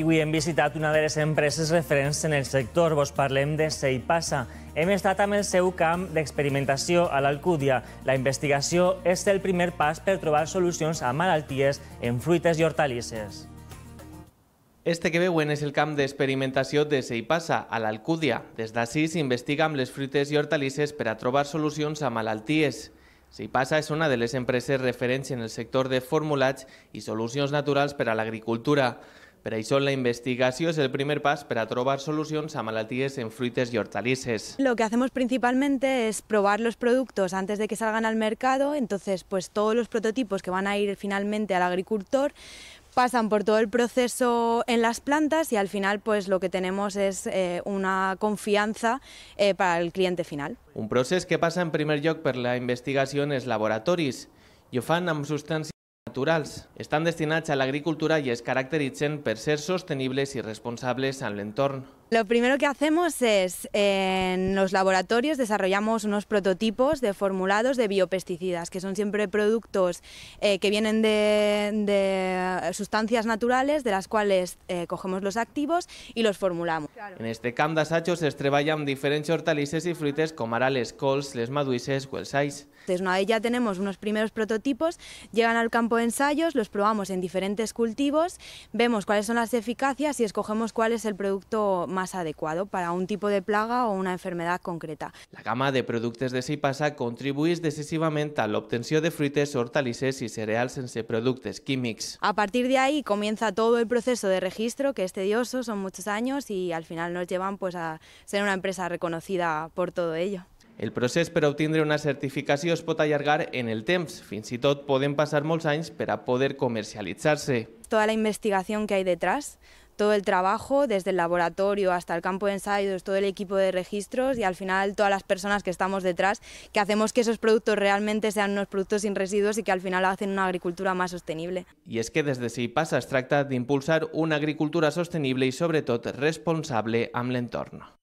i avui hem visitat una de les empreses referents en el sector. Vos parlem de Seipassa. Hem estat amb el seu camp d'experimentació a l'Alcúdia. La investigació és el primer pas per trobar solucions a malalties en fruites i hortalisses. Este que veuen és el camp d'experimentació de Seipassa, a l'Alcúdia. Des d'ací s'investiga amb les fruites i hortalisses per a trobar solucions a malalties. Seipassa és una de les empreses referents en el sector de formulats i solucions naturals per a l'agricultura. Per això la investigación es el primer paso para a soluciones a malalties en fruites y hortalices. Lo que hacemos principalmente es probar los productos antes de que salgan al mercado, entonces pues todos los prototipos que van a ir finalmente al agricultor pasan por todo el proceso en las plantas y al final pues lo que tenemos es eh, una confianza eh, para el cliente final. Un proceso que pasa en primer lloc per la investigación es laboratoris i naturals. Estan destinats a l'agricultura i es caracteritzen per ser sostenibles i responsables amb l'entorn. Lo primero que hacemos es, en los laboratorios desarrollamos unos prototipos de formulados de biopesticidas, que son siempre productos eh, que vienen de, sustancias naturales, de las cuales eh, cogemos los activos y los formulamos. En este camp se estreballan se diferentes y y fruites como como cols, les maduises, Entonces, una vez ya tenemos unos primeros prototipos, llegan al campo de ensayos, los probamos en diferentes cultivos, vemos cuáles son las eficacias y escogemos cuál es el producto más más adecuado para un tipo de plaga o una enfermedad concreta. La gama de productes de Sipasa contribueix decisivament a l'obtenció de fruites, hortalisses i cereals sense productes químics. A partir de ahí comienza todo el proceso de registro, que es tedioso, son muchos años y al final nos llevan pues, a ser una empresa reconocida por todo ello. El procés per obtindre una certificació es pot allargar en el temps. Fins i tot poden passar molts anys per a poder comercialitzar-se. Toda la investigación que hay detrás, todo el trabajo, desde el laboratorio hasta el campo de ensayos, todo el equipo de registros y al final todas las personas que estamos detrás, que hacemos que esos productos realmente sean unos productos sin residuos y que al final hacen una agricultura más sostenible. Y es que desde se trata de impulsar una agricultura sostenible y sobre todo responsable el entorno.